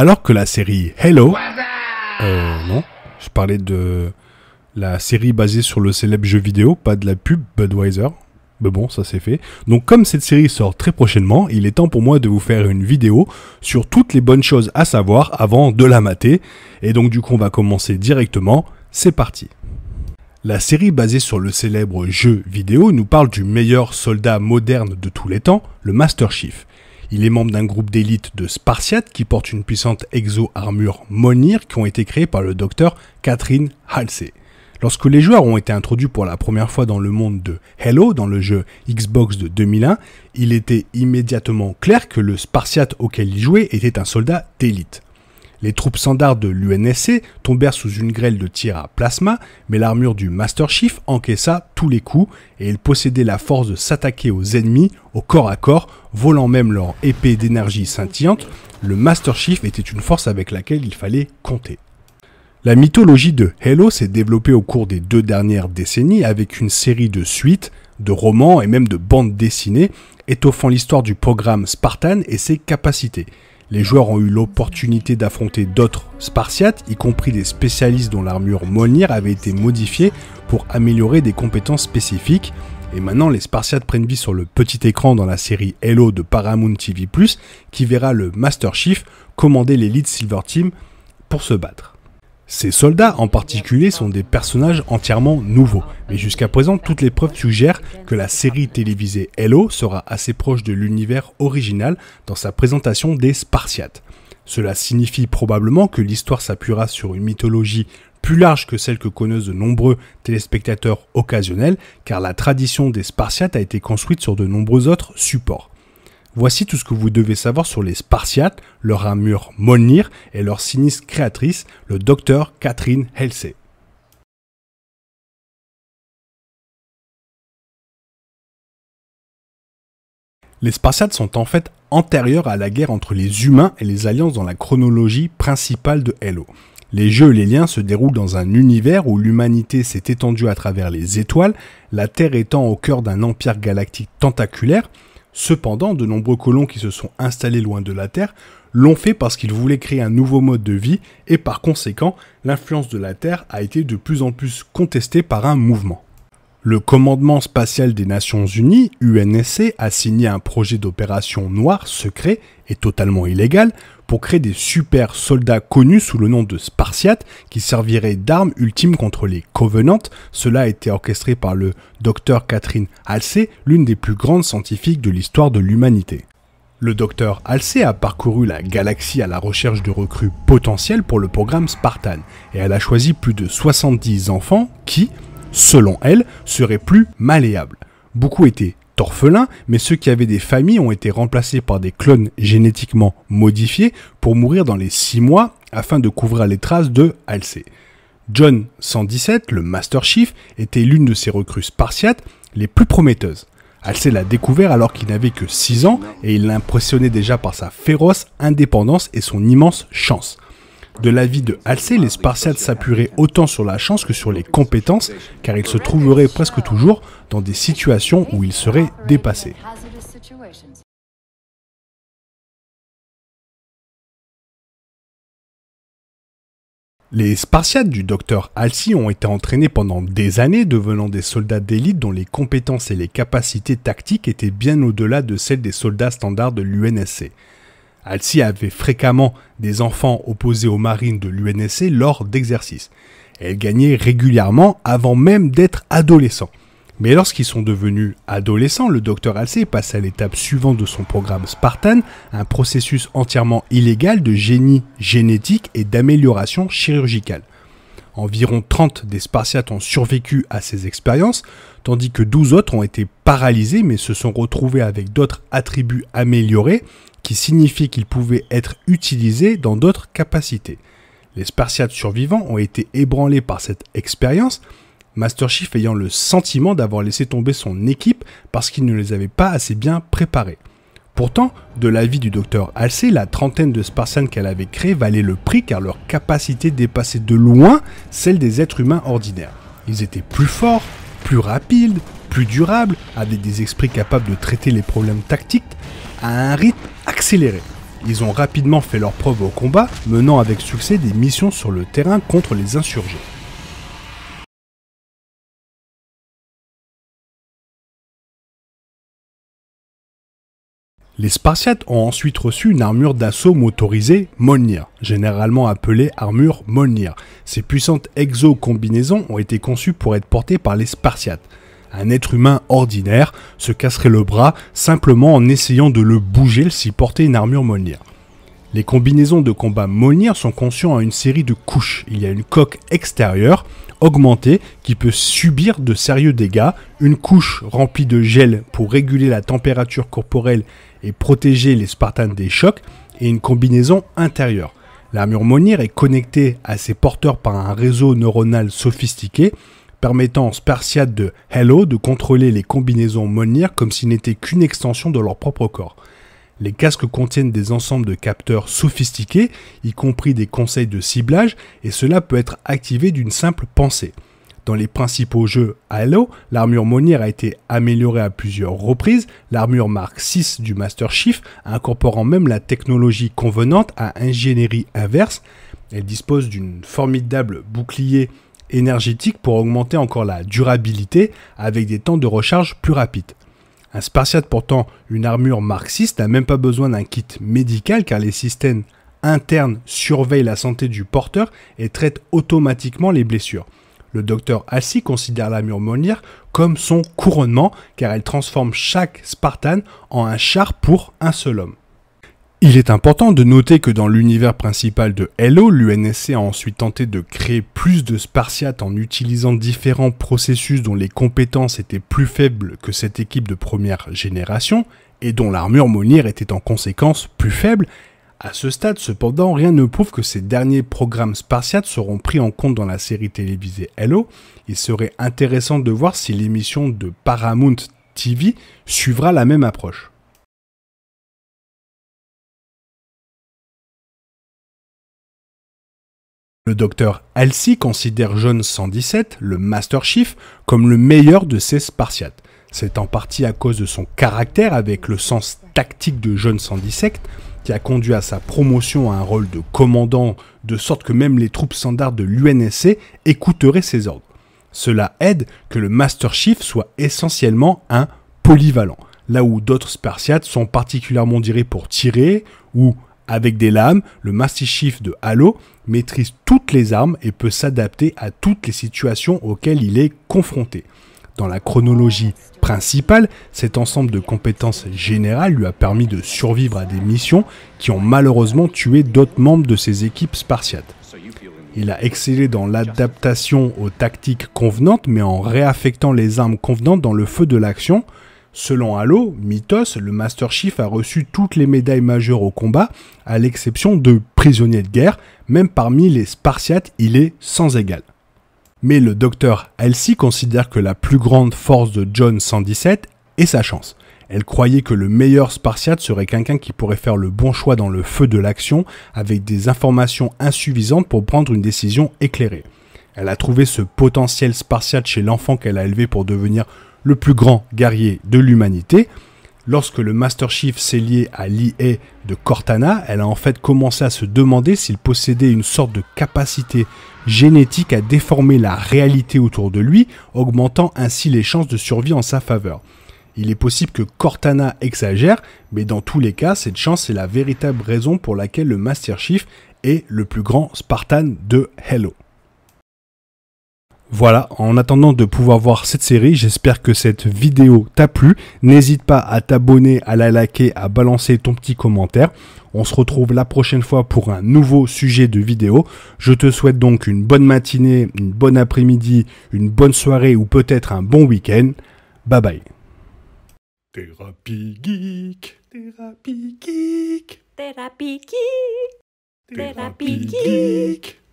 Alors que la série Hello... Euh, non, je parlais de la série basée sur le célèbre jeu vidéo, pas de la pub Budweiser. Mais bon, ça c'est fait. Donc comme cette série sort très prochainement, il est temps pour moi de vous faire une vidéo sur toutes les bonnes choses à savoir avant de la mater. Et donc du coup on va commencer directement. C'est parti. La série basée sur le célèbre jeu vidéo nous parle du meilleur soldat moderne de tous les temps, le Master Chief. Il est membre d'un groupe d'élite de Spartiates qui porte une puissante exo-armure Monir qui ont été créés par le docteur Catherine Halsey. Lorsque les joueurs ont été introduits pour la première fois dans le monde de Hello, dans le jeu Xbox de 2001, il était immédiatement clair que le Spartiate auquel ils jouaient était un soldat d'élite. Les troupes standards de l'UNSC tombèrent sous une grêle de tirs à plasma, mais l'armure du Master Chief encaissa tous les coups et il possédait la force de s'attaquer aux ennemis au corps à corps, volant même leur épée d'énergie scintillante. Le Master Chief était une force avec laquelle il fallait compter. La mythologie de Halo s'est développée au cours des deux dernières décennies avec une série de suites, de romans et même de bandes dessinées étoffant l'histoire du programme Spartan et ses capacités. Les joueurs ont eu l'opportunité d'affronter d'autres Spartiates, y compris des spécialistes dont l'armure Molnir avait été modifiée pour améliorer des compétences spécifiques. Et maintenant, les Spartiates prennent vie sur le petit écran dans la série Hello de Paramount TV+, qui verra le Master Chief commander l'élite Silver Team pour se battre. Ces soldats en particulier sont des personnages entièrement nouveaux, mais jusqu'à présent toutes les preuves suggèrent que la série télévisée Hello sera assez proche de l'univers original dans sa présentation des Spartiates. Cela signifie probablement que l'histoire s'appuiera sur une mythologie plus large que celle que connaissent de nombreux téléspectateurs occasionnels, car la tradition des Spartiates a été construite sur de nombreux autres supports. Voici tout ce que vous devez savoir sur les Spartiates, leur armure Molnir et leur sinistre créatrice, le docteur Catherine Helsey. Les Spartiates sont en fait antérieurs à la guerre entre les humains et les alliances dans la chronologie principale de Hello. Les jeux et les liens se déroulent dans un univers où l'humanité s'est étendue à travers les étoiles, la Terre étant au cœur d'un empire galactique tentaculaire, Cependant, de nombreux colons qui se sont installés loin de la Terre l'ont fait parce qu'ils voulaient créer un nouveau mode de vie et par conséquent, l'influence de la Terre a été de plus en plus contestée par un mouvement. Le commandement spatial des Nations Unies, UNSC, a signé un projet d'opération noire, secret et totalement illégal pour créer des super soldats connus sous le nom de Spartiates qui serviraient d'armes ultimes contre les Covenantes. Cela a été orchestré par le docteur Catherine Halsey, l'une des plus grandes scientifiques de l'histoire de l'humanité. Le docteur Halsey a parcouru la galaxie à la recherche de recrues potentielles pour le programme Spartan et elle a choisi plus de 70 enfants qui, selon elle, serait plus malléable. Beaucoup étaient orphelins, mais ceux qui avaient des familles ont été remplacés par des clones génétiquement modifiés pour mourir dans les 6 mois afin de couvrir les traces de Halsey. John 117, le Master Chief, était l'une de ces recrues spartiates les plus prometteuses. Halsey l'a découvert alors qu'il n'avait que 6 ans et il l'impressionnait déjà par sa féroce indépendance et son immense chance. De l'avis de Halsey, les Spartiates s'appuieraient autant sur la chance que sur les compétences, car ils se trouveraient presque toujours dans des situations où ils seraient dépassés. Les Spartiates du docteur Halsey ont été entraînés pendant des années, devenant des soldats d'élite dont les compétences et les capacités tactiques étaient bien au-delà de celles des soldats standards de l'UNSC. Alcy avait fréquemment des enfants opposés aux marines de l'UNSC lors d'exercices. Elle gagnait régulièrement avant même d'être adolescent. Mais lorsqu'ils sont devenus adolescents, le docteur Alcé passe à l'étape suivante de son programme Spartan, un processus entièrement illégal de génie génétique et d'amélioration chirurgicale. Environ 30 des Spartiates ont survécu à ces expériences, tandis que 12 autres ont été paralysés mais se sont retrouvés avec d'autres attributs améliorés qui signifie qu'ils pouvaient être utilisés dans d'autres capacités. Les Spartiates survivants ont été ébranlés par cette expérience, Master Chief ayant le sentiment d'avoir laissé tomber son équipe parce qu'il ne les avait pas assez bien préparés. Pourtant, de l'avis du docteur Halsey, la trentaine de Spartiates qu'elle avait créés valait le prix car leur capacité dépassait de loin celle des êtres humains ordinaires. Ils étaient plus forts, plus rapides, plus durables, avaient des esprits capables de traiter les problèmes tactiques à un rythme ils ont rapidement fait leur preuve au combat, menant avec succès des missions sur le terrain contre les insurgés. Les Spartiates ont ensuite reçu une armure d'assaut motorisée Molnir, généralement appelée armure Molnir. Ces puissantes exo-combinaisons ont été conçues pour être portées par les Spartiates. Un être humain ordinaire se casserait le bras simplement en essayant de le bouger s'il portait une armure Molnir. Les combinaisons de combat Molnir sont conçues en une série de couches. Il y a une coque extérieure augmentée qui peut subir de sérieux dégâts, une couche remplie de gel pour réguler la température corporelle et protéger les Spartans des chocs, et une combinaison intérieure. L'armure Molnir est connectée à ses porteurs par un réseau neuronal sophistiqué permettant aux Spartiates de Hello de contrôler les combinaisons Molnir comme s'ils n'étaient qu'une extension de leur propre corps. Les casques contiennent des ensembles de capteurs sophistiqués, y compris des conseils de ciblage, et cela peut être activé d'une simple pensée. Dans les principaux jeux Halo, l'armure Monière a été améliorée à plusieurs reprises, l'armure Mark VI du Master Chief incorporant même la technologie convenante à ingénierie inverse. Elle dispose d'une formidable bouclier énergétique pour augmenter encore la durabilité avec des temps de recharge plus rapides. Un Spartiate portant une armure marxiste n'a même pas besoin d'un kit médical car les systèmes internes surveillent la santé du porteur et traitent automatiquement les blessures. Le docteur Assis considère l'armure Molnir comme son couronnement car elle transforme chaque Spartan en un char pour un seul homme. Il est important de noter que dans l'univers principal de Hello, l'UNSC a ensuite tenté de créer plus de Spartiates en utilisant différents processus dont les compétences étaient plus faibles que cette équipe de première génération et dont l'armure Monir était en conséquence plus faible. À ce stade, cependant, rien ne prouve que ces derniers programmes spartiates seront pris en compte dans la série télévisée Hello. Il serait intéressant de voir si l'émission de Paramount TV suivra la même approche. Le docteur Halsey considère John 117, le Master Chief, comme le meilleur de ses Spartiates. C'est en partie à cause de son caractère avec le sens tactique de John 117 qui a conduit à sa promotion à un rôle de commandant, de sorte que même les troupes standards de l'UNSC écouteraient ses ordres. Cela aide que le Master Chief soit essentiellement un polyvalent, là où d'autres Spartiates sont particulièrement dirés pour tirer ou avec des lames, le Master Chief de Halo maîtrise toutes les armes et peut s'adapter à toutes les situations auxquelles il est confronté. Dans la chronologie principale, cet ensemble de compétences générales lui a permis de survivre à des missions qui ont malheureusement tué d'autres membres de ses équipes spartiates. Il a excellé dans l'adaptation aux tactiques convenantes, mais en réaffectant les armes convenantes dans le feu de l'action, Selon Halo, Mythos, le Master Chief a reçu toutes les médailles majeures au combat, à l'exception de prisonniers de guerre, même parmi les Spartiates, il est sans égal. Mais le docteur Elsie considère que la plus grande force de John 117 est sa chance. Elle croyait que le meilleur Spartiate serait quelqu'un qui pourrait faire le bon choix dans le feu de l'action avec des informations insuffisantes pour prendre une décision éclairée. Elle a trouvé ce potentiel Spartiate chez l'enfant qu'elle a élevé pour devenir le plus grand guerrier de l'humanité. Lorsque le Master Chief s'est lié à l'IA de Cortana, elle a en fait commencé à se demander s'il possédait une sorte de capacité génétique à déformer la réalité autour de lui, augmentant ainsi les chances de survie en sa faveur. Il est possible que Cortana exagère, mais dans tous les cas, cette chance est la véritable raison pour laquelle le Master Chief est le plus grand Spartan de Hello. Voilà, en attendant de pouvoir voir cette série, j'espère que cette vidéo t'a plu. N'hésite pas à t'abonner, à la liker, à balancer ton petit commentaire. On se retrouve la prochaine fois pour un nouveau sujet de vidéo. Je te souhaite donc une bonne matinée, une bonne après-midi, une bonne soirée ou peut-être un bon week-end. Bye bye.